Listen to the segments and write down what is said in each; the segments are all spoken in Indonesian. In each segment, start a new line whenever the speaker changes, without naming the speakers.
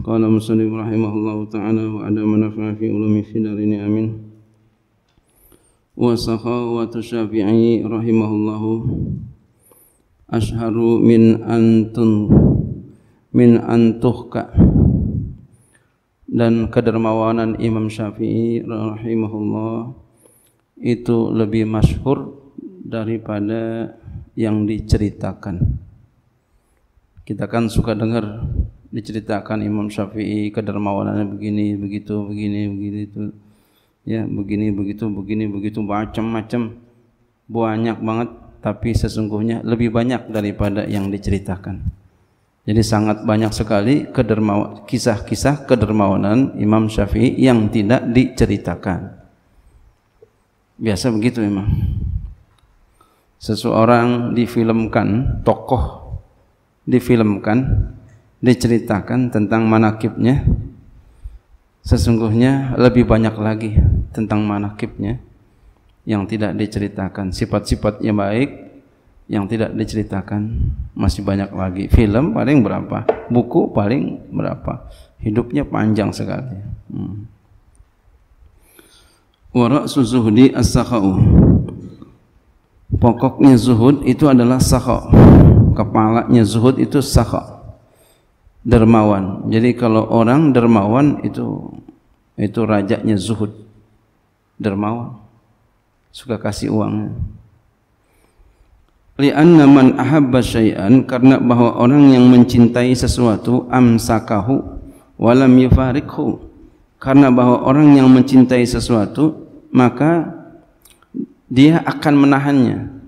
Qala musannif rahimahullahu taala wa ada manafa fi ulumi darini amin. Wa sakhawatu Syafi'i rahimahullahu asharu min antun min antuhka dan kedermawanan Imam Syafi'i rahimahullah itu lebih masyhur daripada yang diceritakan. Kita kan suka dengar diceritakan Imam Syafi'i kedermawanannya begini, begitu, begini, begini itu. Ya, begini, begitu, begini, begitu, macam-macam. Banyak banget tapi sesungguhnya lebih banyak daripada yang diceritakan. Jadi sangat banyak sekali kisah-kisah kedermawanan Imam Syafi'i yang tidak diceritakan. Biasa begitu memang. Seseorang difilmkan tokoh difilmkan, diceritakan tentang manakibnya, sesungguhnya lebih banyak lagi tentang manakibnya yang tidak diceritakan. Sifat-sifatnya baik yang tidak diceritakan masih banyak lagi. Film paling berapa? Buku paling berapa? Hidupnya panjang sekali. Hmm. Wara'su as Pokoknya zuhud itu adalah sakha' kepalanya zuhud itu sakha dermawan jadi kalau orang dermawan itu itu rajaknya zuhud dermawan suka kasih uang li'anna man ahabba syai'an karena bahwa orang yang mencintai sesuatu amsakahu walam yufarikhu karena bahwa orang yang mencintai sesuatu maka dia akan menahannya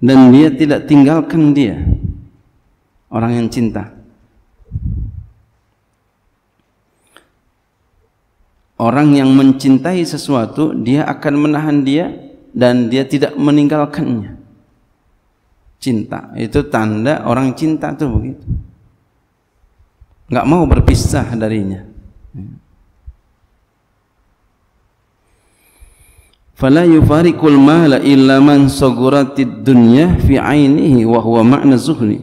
dan dia tidak tinggalkan dia orang yang cinta orang yang mencintai sesuatu dia akan menahan dia dan dia tidak meninggalkannya cinta itu tanda orang cinta tuh begitu nggak mau berpisah darinya fala yufarikul mala illa man saguratid dunya fi ainihi wa huwa ma'na zuhri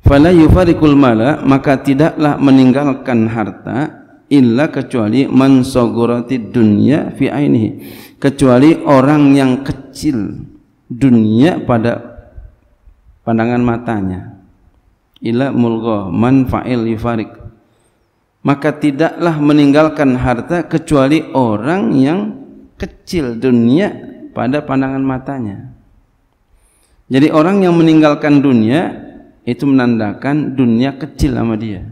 fala yufariqul mala maka tidaklah meninggalkan harta illa kecuali man saguratid dunya fi ainihi kecuali orang yang kecil dunia pada pandangan matanya illa mulgha man fa'il yufarik maka tidaklah meninggalkan harta kecuali orang yang kecil dunia pada pandangan matanya. Jadi orang yang meninggalkan dunia itu menandakan dunia kecil sama dia.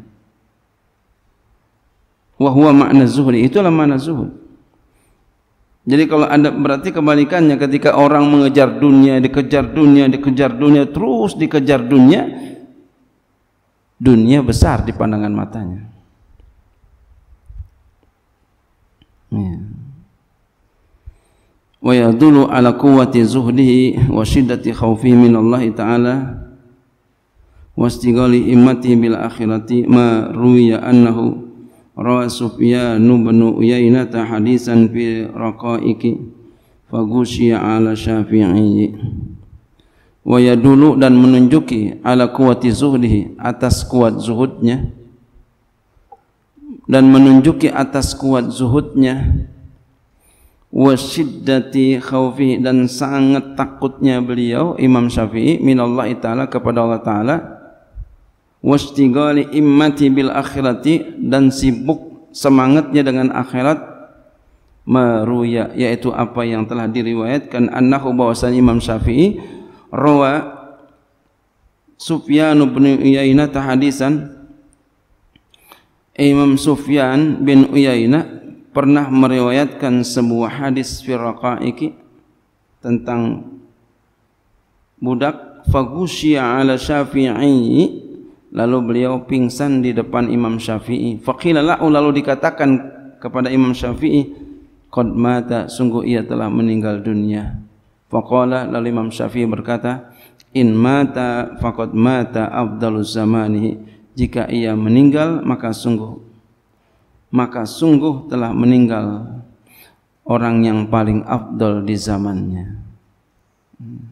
Wahwa makna zuhud itulah makna zuhud. Jadi kalau ada berarti kebalikannya ketika orang mengejar dunia, dikejar dunia, dikejar dunia, terus dikejar dunia, dunia besar di pandangan matanya. Iya. Wa yadullu ala quwwati zuhdihi wa shiddati khawfihi min Allah Ta'ala wa istighali immatihi bil akhirati ma ruwiya annahu rawa Sufyan bin Uyainah hadisan fi raqaiki faghushiya ala syafi'i wa yadulu dan menunjuki ala kuwati zuhdihi atas kuat zuhudnya dan menunjuki atas kuat zuhudnya wasiddati khawfi dan sangat takutnya beliau Imam Syafi'i minallah taala kepada Allah taala wastigali immati bil akhirati dan sibuk semangatnya dengan akhirat maruya yaitu apa yang telah diriwayatkan annahu bahwasan Imam Syafi'i rawa Sufyan bin Uyainah hadisan Imam Sufyan bin Uyainah pernah meriwayatkan sebuah hadis firqaiki tentang budak fagusya ala syafi'i lalu beliau pingsan di depan Imam Syafi'i faqilalahu lalu dikatakan kepada Imam Syafi'i qad mata sungguh ia telah meninggal dunia faqala lalu Imam Syafi'i berkata in mata faqad mata afdalu zamanihi jika ia meninggal maka sungguh maka sungguh telah meninggal orang yang paling afdol di zamannya. Hmm.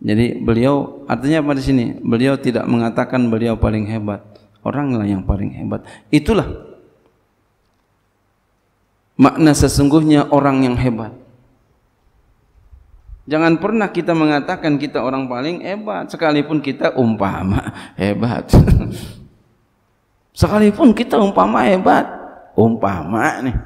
Jadi beliau artinya apa di sini? Beliau tidak mengatakan beliau paling hebat. Oranglah yang paling hebat. Itulah makna sesungguhnya orang yang hebat. Jangan pernah kita mengatakan kita orang paling hebat, sekalipun kita umpama hebat. sekalipun kita umpama hebat, umpama nih.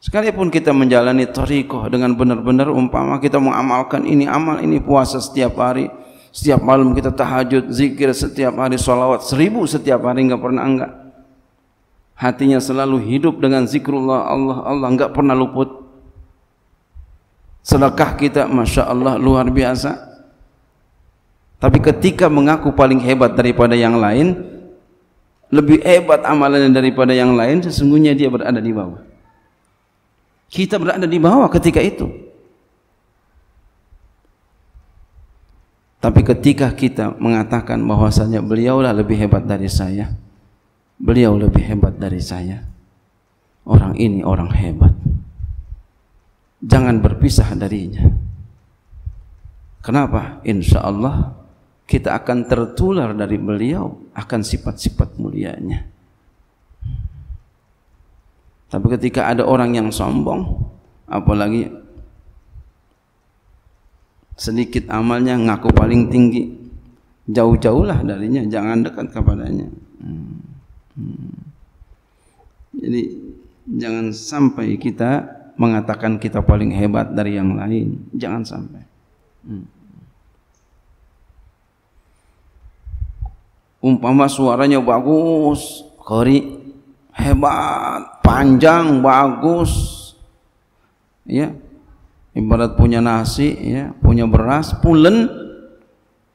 Sekalipun kita menjalani tarikoh dengan benar-benar umpama kita mengamalkan ini amal ini puasa setiap hari, setiap malam kita tahajud, zikir setiap hari, sholawat seribu setiap hari nggak pernah enggak. Hatinya selalu hidup dengan zikrullah Allah Allah nggak pernah luput Sedekah kita Masya Allah luar biasa. Tapi ketika mengaku paling hebat daripada yang lain, lebih hebat amalannya daripada yang lain, sesungguhnya dia berada di bawah. Kita berada di bawah ketika itu. Tapi ketika kita mengatakan bahwasanya beliaulah lebih hebat dari saya, beliau lebih hebat dari saya. Orang ini orang hebat jangan berpisah darinya. Kenapa? Insya Allah kita akan tertular dari beliau akan sifat-sifat mulianya. Tapi ketika ada orang yang sombong, apalagi sedikit amalnya ngaku paling tinggi, jauh-jauhlah darinya, jangan dekat kepadanya. Hmm. Hmm. Jadi jangan sampai kita mengatakan kita paling hebat dari yang lain. Jangan sampai. Hmm. Umpama suaranya bagus, kori hebat, panjang, bagus. Ya. Ibarat punya nasi, ya, punya beras, pulen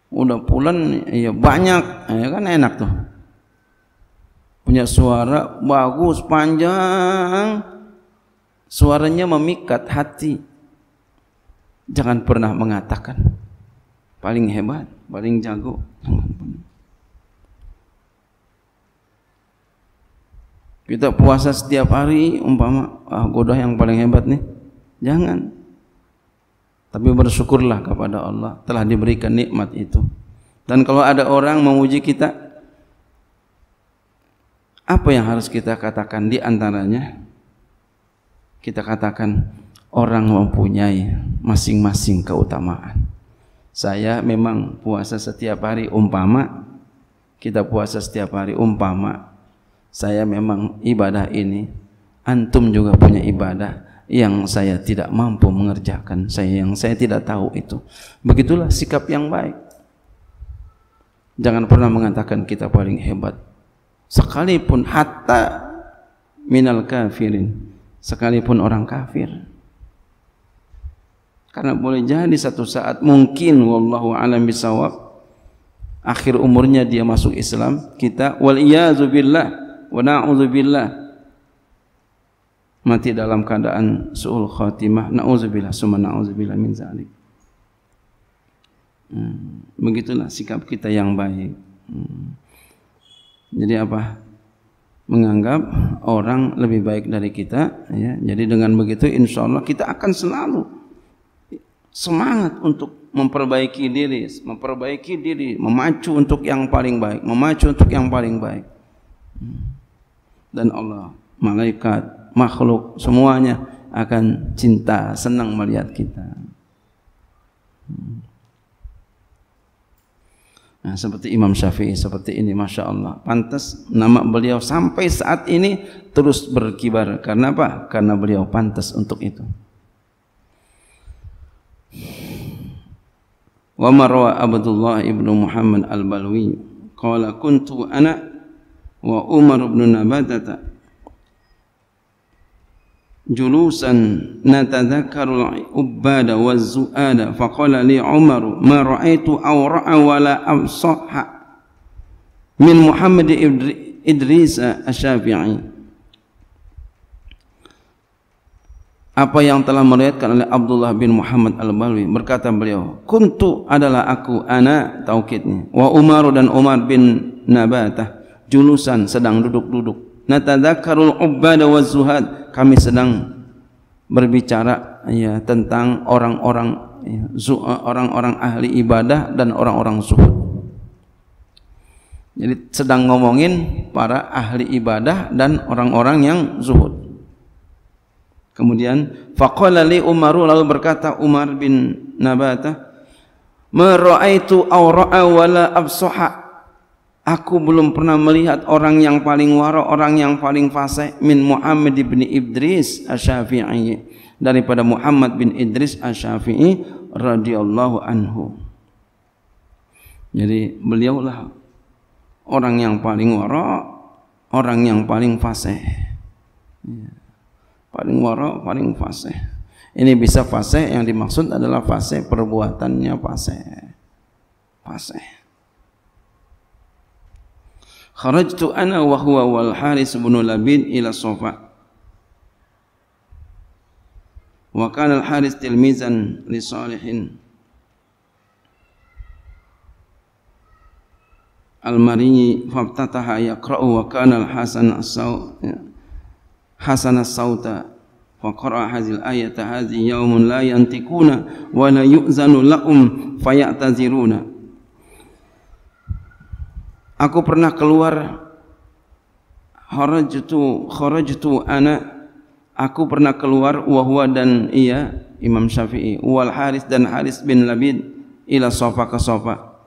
udah pulen ya banyak, ya kan enak tuh. Punya suara bagus, panjang, Suaranya memikat hati. Jangan pernah mengatakan paling hebat, paling jago. Kita puasa setiap hari umpama ah godah yang paling hebat nih. Jangan. Tapi bersyukurlah kepada Allah telah diberikan nikmat itu. Dan kalau ada orang memuji kita apa yang harus kita katakan di antaranya? kita katakan orang mempunyai masing-masing keutamaan. Saya memang puasa setiap hari umpama kita puasa setiap hari umpama saya memang ibadah ini antum juga punya ibadah yang saya tidak mampu mengerjakan saya yang saya tidak tahu itu begitulah sikap yang baik jangan pernah mengatakan kita paling hebat sekalipun hatta minal kafirin sekalipun orang kafir. Karena boleh jadi satu saat mungkin wallahu alam bisawab akhir umurnya dia masuk Islam, kita wal iyazu billah wa na'udzu billah mati dalam keadaan suul khatimah na'udzubillah summa na'udzubillah min zalik hmm. begitulah sikap kita yang baik hmm. jadi apa menganggap orang lebih baik dari kita ya. Jadi dengan begitu insya Allah kita akan selalu semangat untuk memperbaiki diri, memperbaiki diri, memacu untuk yang paling baik, memacu untuk yang paling baik. Dan Allah, malaikat, makhluk semuanya akan cinta, senang melihat kita. Nah, ha, seperti Imam Syafi'i seperti ini masya Allah pantas nama beliau sampai saat ini terus berkibar karena apa karena beliau pantas untuk itu wa marwa Abdullah ibnu Muhammad al Balwi qala kuntu ana wa Umar ibnu Nabatata جلوسا نتذكر ubbada والزؤاد فقال faqala li Umar ma ra'aitu awra'a wa la absaha min Muhammad Idris apa yang telah meriwayatkan oleh Abdullah bin Muhammad Al-Balwi berkata beliau kuntu adalah aku ana taukidnya wa Umar dan Umar bin Nabatah julusan sedang duduk-duduk natadzakkarul ubbad wa zuhad kami sedang berbicara ya tentang orang-orang ya, orang-orang ahli ibadah dan orang-orang zuhud jadi sedang ngomongin para ahli ibadah dan orang-orang yang zuhud Kemudian faqala li Umaru lalu berkata Umar bin Nabata, mera'itu ra'aitu aw ra'a wala absaha Aku belum pernah melihat orang yang paling waro, orang yang paling fasih. min Muhammad bin Idris Asy-Syafi'i daripada Muhammad bin Idris Asy-Syafi'i radhiyallahu anhu. Jadi beliaulah orang yang paling waro, orang yang paling fasih. Ya. Paling waro, paling fasih. Ini bisa fasih yang dimaksud adalah fasih perbuatannya fasih. Fasih. خرجت أنا وهو والحارس بن لبيد إلى الصوفة وكان الحارس تلميذا لصالح المري فافتتح يقرأ وكان الحسن الصوت حسن الصوت فقرأ هذه الآية هذه يوم لا ينطقون ولا يؤذن لهم فيعتذرون Aku pernah keluar kharajtu kharajtu ana aku pernah keluar wahwa dan ia Imam Syafi'i wal Haris dan Haris bin Labid ila sofa ke sofa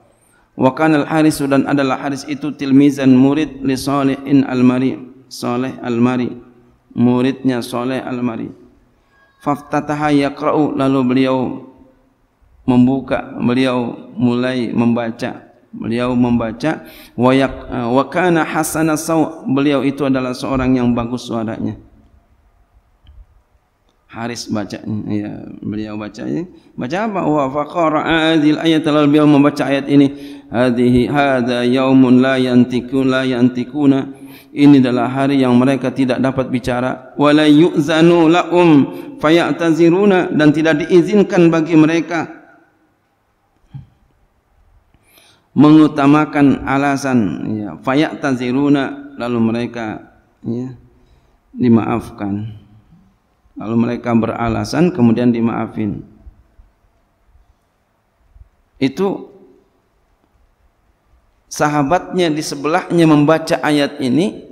wa kana al Haris dan adalah Haris itu tilmizan murid li Salihin Al-Mari Saleh Al-Mari muridnya Saleh Al-Mari faftataha yaqra'u lalu beliau membuka beliau mulai membaca beliau membaca wayak wa hasana saw beliau itu adalah seorang yang bagus suaranya Haris baca ya beliau baca ya. baca apa wa faqara adil ayat lalu beliau membaca ayat ini hadhihi hadza yaumun la yantiku la yantikuna ini adalah hari yang mereka tidak dapat bicara wala yuzanu la'um fayatziruna dan tidak diizinkan bagi mereka mengutamakan alasan ya taziruna lalu mereka ya dimaafkan lalu mereka beralasan kemudian dimaafin itu sahabatnya di sebelahnya membaca ayat ini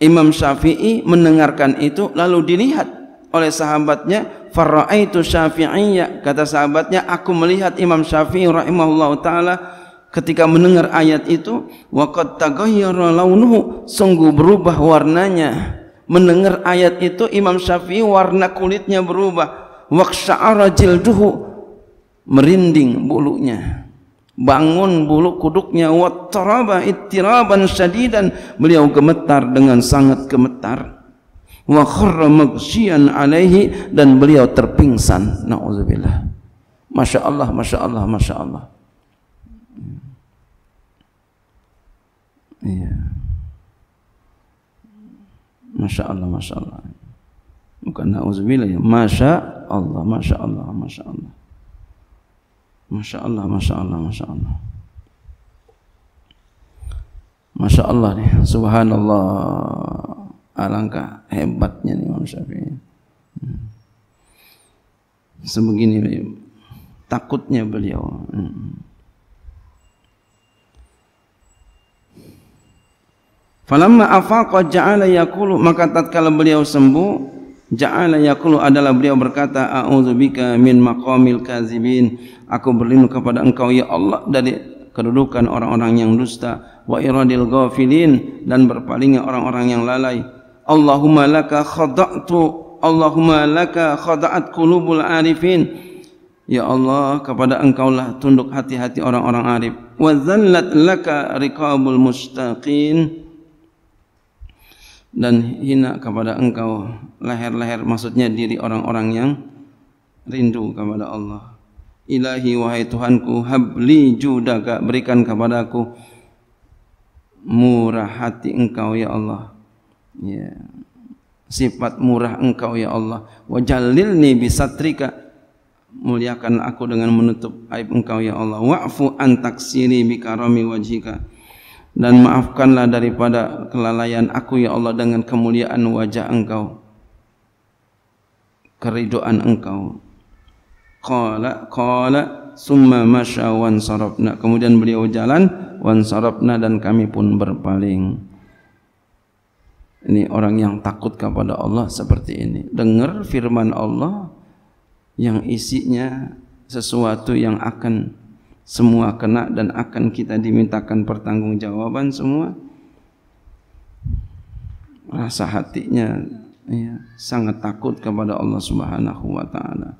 Imam Syafi'i mendengarkan itu lalu dilihat oleh sahabatnya faraitu syafi'iyya kata sahabatnya aku melihat Imam Syafi'i rahimahullahu taala ketika mendengar ayat itu waqad taghayyara launuhu sungguh berubah warnanya mendengar ayat itu Imam Syafi'i warna kulitnya berubah waqsya'ara jilduhu merinding bulunya bangun bulu kuduknya wattaraba ittiraban syadidan beliau gemetar dengan sangat gemetar wa kharra maghsyian alaihi dan beliau terpingsan naudzubillah Masya Allah, Masya Masya Iya. Masya Allah, Masya Allah. Bukan na'udzubillah ya. Masya Allah, Masya Allah, Masya Allah. Masya Allah, Masya Allah, Masya Allah. Masya Allah nih, Subhanallah. Alangkah hebatnya nih Imam Syafi'i. Hmm. Sebegini takutnya beliau. Hmm. Falamma afaqa ja'ala yaqulu maka tatkala beliau sembuh ja'ala yaqulu adalah beliau berkata a'udzu bika min maqamil kazibin aku berlindung kepada engkau ya Allah dari kedudukan orang-orang yang dusta wa iradil ghafilin dan berpalingnya orang-orang yang lalai Allahumma laka khada'tu Allahumma laka khada'at qulubul arifin Ya Allah kepada engkau lah tunduk hati-hati orang-orang arif wa zallat laka riqabul mustaqin dan hina kepada engkau leher-leher maksudnya diri orang-orang yang rindu kepada Allah ilahi wahai Tuhanku habli judaka berikan kepada aku murah hati engkau ya Allah ya sifat murah engkau ya Allah wajalilni bisatrika muliakan aku dengan menutup aib engkau ya Allah wa'fu antaksiri bikarami wajhika dan maafkanlah daripada kelalaian aku ya Allah dengan kemuliaan wajah engkau keridoan engkau qala qala summa masya wan sarabna kemudian beliau jalan wan sarabna dan kami pun berpaling ini orang yang takut kepada Allah seperti ini dengar firman Allah yang isinya sesuatu yang akan semua kena dan akan kita dimintakan pertanggungjawaban semua rasa hatinya ya, sangat takut kepada Allah Subhanahu wa taala.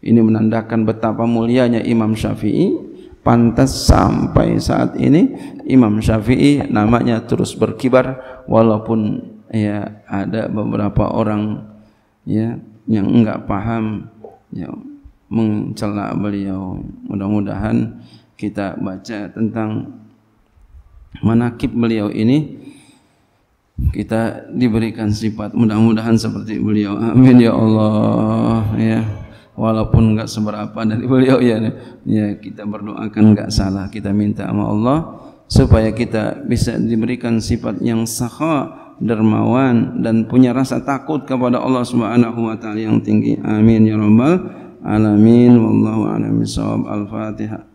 Ini menandakan betapa mulianya Imam Syafi'i pantas sampai saat ini Imam Syafi'i namanya terus berkibar walaupun ya ada beberapa orang ya yang enggak paham ya mencela beliau. Mudah-mudahan kita baca tentang manakib beliau ini kita diberikan sifat mudah-mudahan seperti beliau. Amin ya Allah ya. Walaupun enggak seberapa dari beliau ya. Ya kita berdoakan enggak salah. Kita minta sama Allah supaya kita bisa diberikan sifat yang sakha dermawan dan punya rasa takut kepada Allah Subhanahu wa taala yang tinggi. Amin ya rabbal alamin wallahu a'lam bishawab al-fatihah